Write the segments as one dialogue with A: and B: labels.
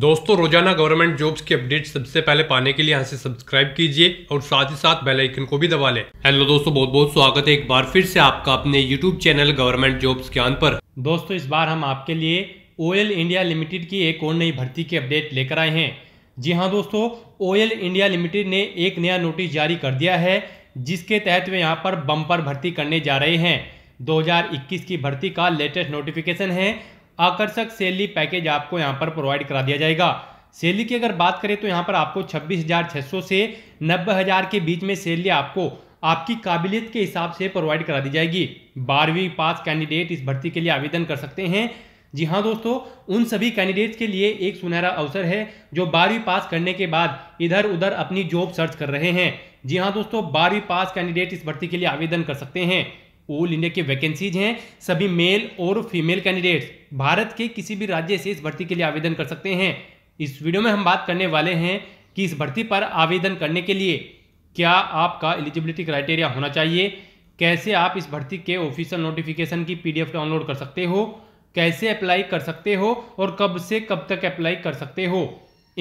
A: दोस्तों रोजाना government jobs की अपडेट सबसे पहले पाने के लिए यहाँ से सब्सक्राइब कीजिए और साथ ही साथ बेल आइकन को भी दबा लें हेलो दोस्तों बहुत बहुत स्वागत है एक बार फिर से आपका अपने यूट्यूब चैनल गवर्नमेंट जॉब्स ज्ञान पर दोस्तों इस बार हम आपके लिए ओयल इंडिया लिमिटेड की एक और नई भर्ती की अपडेट लेकर आए हैं जी हाँ दोस्तों ओयल इंडिया लिमिटेड ने एक नया नोटिस जारी कर दिया है जिसके तहत वे यहाँ पर बम्पर भर्ती करने जा रहे हैं 2021 की भर्ती का लेटेस्ट नोटिफिकेशन है आकर्षक सैलरी पैकेज आपको यहाँ पर प्रोवाइड करा दिया जाएगा सैलरी की अगर बात करें तो यहाँ पर आपको 26,600 से नब्बे के बीच में सैलरी आपको आपकी काबिलियत के हिसाब से प्रोवाइड करा दी जाएगी बारहवीं पास कैंडिडेट इस भर्ती के लिए आवेदन कर सकते हैं जी हाँ दोस्तों उन सभी कैंडिडेट्स के लिए एक सुनहरा अवसर है जो बारहवीं पास करने के बाद इधर उधर अपनी जॉब सर्च कर रहे हैं जी हाँ दोस्तों बारहवीं पास कैंडिडेट इस भर्ती के लिए आवेदन कर सकते हैं ऑल इंडिया की वैकेंसीज हैं सभी मेल और फीमेल कैंडिडेट्स भारत के किसी भी राज्य से इस भर्ती के लिए आवेदन कर सकते हैं इस वीडियो में हम बात करने वाले हैं कि इस भर्ती पर आवेदन करने के लिए क्या आपका एलिजिबिलिटी क्राइटेरिया होना चाहिए कैसे आप इस भर्ती के ऑफिशियल नोटिफिकेशन की पी डाउनलोड कर सकते हो कैसे अप्लाई कर सकते हो और कब से कब तक अप्लाई कर सकते हो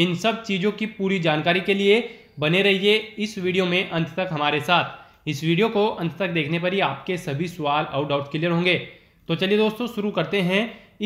A: इन सब चीज़ों की पूरी जानकारी के लिए बने रहिए इस वीडियो में अंत तक हमारे साथ इस वीडियो को अंत तक देखने पर ही आपके सभी सवाल और डाउट क्लियर होंगे तो चलिए दोस्तों शुरू करते हैं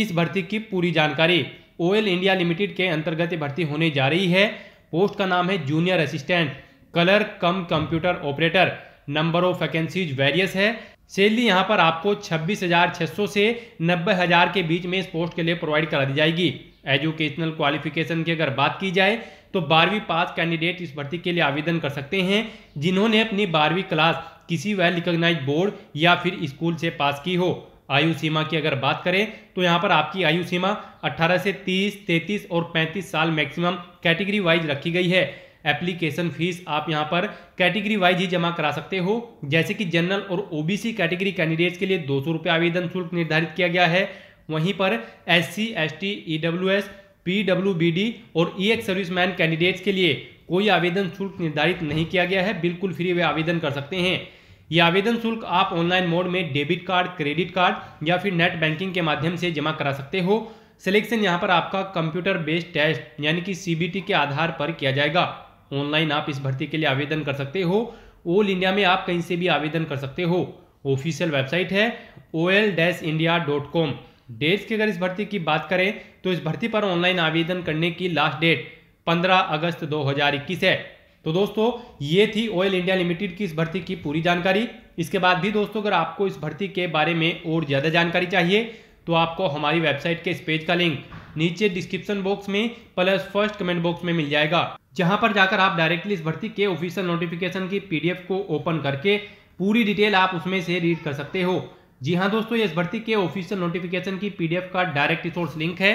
A: इस भर्ती की पूरी जानकारी ओएल इंडिया लिमिटेड के अंतर्गत भर्ती होने जा रही है पोस्ट का नाम है junior assistant clerk cum computer operator number of vacancies various है सैलरी यहाँ पर आपको 26,600 से 90,000 के बीच में इस पोस्ट के लिए प्रोवाइड करा दी जाएगी एजुकेशनल क्वालिफिकेशन की अगर बात की जाए तो बारहवीं पास कैंडिडेट इस भर्ती के लिए आवेदन कर सकते हैं जिन्होंने अपनी बारहवीं क्लास किसी वेल रिकोगनाइज बोर्ड या फिर स्कूल से पास की हो आयु सीमा की अगर बात करें तो यहाँ पर आपकी आयु सीमा 18 से 30, 33 और 35 साल मैक्सिमम कैटेगरी वाइज रखी गई है एप्लीकेशन फीस आप यहाँ पर कैटेगरी वाइज ही जमा करा सकते हो जैसे कि जनरल और ओबीसी कैटेगरी कैंडिडेट्स के लिए दो सौ आवेदन शुल्क निर्धारित किया गया है वहीं पर S C S T S P और E e ex serviceman candidates के लिए कोई आवेदन शुल्क निर्धारित नहीं किया गया है बिल्कुल फ्री वे आवेदन कर सकते हैं ये आवेदन शुल्क आप ऑनलाइन मोड में डेबिट कार्ड क्रेडिट कार्ड या फिर नेट बैंकिंग के माध्यम से जमा करा सकते हो सिलेक्शन यहाँ पर आपका कंप्यूटर बेस्ड टेस्ट यानी कि सी के आधार पर किया जाएगा ऑनलाइन आप इस भर्ती के लिए आवेदन कर सकते हो ऑल इंडिया में आप कहीं से भी आवेदन कर सकते हो ऑफिशियल वेबसाइट है ol-india.com dash India dot com dates की अगर इस भर्ती की बात करें तो इस भर्ती पर ऑनलाइन आवेदन करने की लास्ट डेट 15 अगस्त 2021 है तो दोस्तों ये थी ऑयल इंडिया लिमिटेड की इस भर्ती की पूरी जानकारी इसके बाद भी दोस्तों अगर आपको इस भर्ती के बारे में और ज़्यादा जानकारी चाहिए तो आपको हमारी वेबसाइट के इस पेज का लिंक नीचे डिस्क्रिप्शन बॉक्स में प्लस फर्स्ट कमेंट बॉक्स में मिल जाएगा जहां पर जाकर आप डायरेक्टली इस भर्ती के ऑफिशियल नोटिफिकेशन की पीडीएफ को ओपन करके पूरी डिटेल आप उसमें से रीड कर सकते हो जी हाँ दोस्तों ये इस भर्ती के ऑफिशियल नोटिफिकेशन की पीडीएफ का डायरेक्ट रिसोर्स लिंक है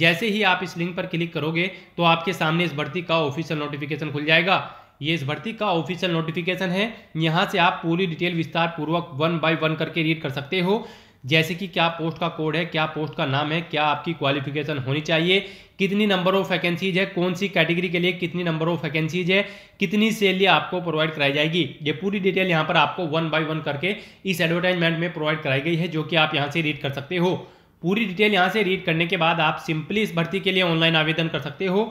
A: जैसे ही आप इस लिंक पर क्लिक करोगे तो आपके सामने इस भर्ती का ऑफिशियल नोटिफिकेशन खुल जाएगा ये इस भर्ती का ऑफिशियल नोटिफिकेशन है यहाँ से आप पूरी डिटेल विस्तार पूर्वक वन बाय वन करके रीड कर सकते हो जैसे कि क्या पोस्ट का कोड है क्या पोस्ट का नाम है क्या आपकी क्वालिफिकेशन होनी चाहिए कितनी नंबर ऑफ वैकेंसीज है कौन सी कैटेगरी के लिए कितनी नंबर ऑफ वैकेंसीज है कितनी सैलरी आपको प्रोवाइड कराई जाएगी ये पूरी डिटेल यहाँ पर आपको वन बाय वन करके इस एडवर्टाइजमेंट में प्रोवाइड कराई गई है जो कि आप यहाँ से रीड कर सकते हो पूरी डिटेल यहाँ से रीड करने के बाद आप सिंपली इस भर्ती के लिए ऑनलाइन आवेदन कर सकते हो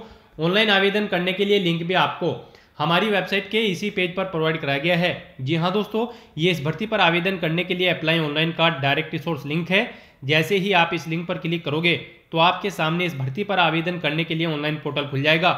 A: ऑनलाइन आवेदन करने के लिए लिंक भी आपको हमारी वेबसाइट के इसी पेज पर प्रोवाइड कराया गया है जी हाँ दोस्तों ये इस भर्ती पर आवेदन करने के लिए अप्लाई ऑनलाइन का डायरेक्ट रिसोर्स लिंक है जैसे ही आप इस लिंक पर क्लिक करोगे तो आपके सामने इस भर्ती पर आवेदन करने के लिए ऑनलाइन पोर्टल खुल जाएगा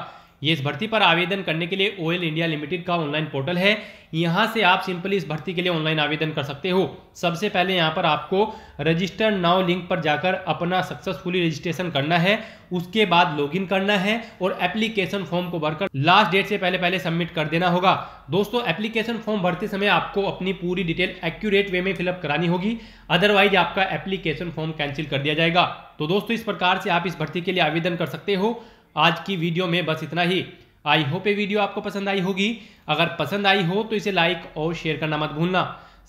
A: ये इस भर्ती पर आवेदन करने के लिए ओएल इंडिया लिमिटेड का ऑनलाइन पोर्टल है यहाँ से आप सिंपली इस भर्ती के लिए ऑनलाइन आवेदन कर सकते हो सबसे पहले यहाँ पर आपको रजिस्टर नाउ लिंक पर जाकर अपना सक्सेसफुली रजिस्ट्रेशन करना है उसके बाद लॉगिन करना है और एप्लीकेशन फॉर्म को भरकर लास्ट डेट से पहले पहले सबमिट कर देना होगा दोस्तों एप्लीकेशन फॉर्म भरते समय आपको अपनी पूरी डिटेल एक्यूरेट वे में फिलअप करानी होगी अदरवाइज आपका एप्लीकेशन फॉर्म कैंसिल कर दिया जाएगा तो दोस्तों इस प्रकार से आप इस भर्ती के लिए आवेदन कर सकते हो आज की वीडियो में बस इतना ही आई होप ये वीडियो आपको पसंद आई होगी अगर पसंद आई हो तो इसे लाइक और शेयर करना मत भूलना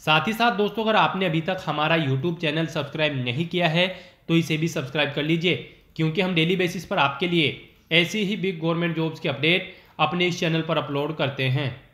A: साथ ही साथ दोस्तों अगर आपने अभी तक हमारा यूट्यूब चैनल सब्सक्राइब नहीं किया है तो इसे भी सब्सक्राइब कर लीजिए क्योंकि हम डेली बेसिस पर आपके लिए ऐसी ही बिग गवर्नमेंट जॉब्स की अपडेट अपने इस चैनल पर अपलोड करते हैं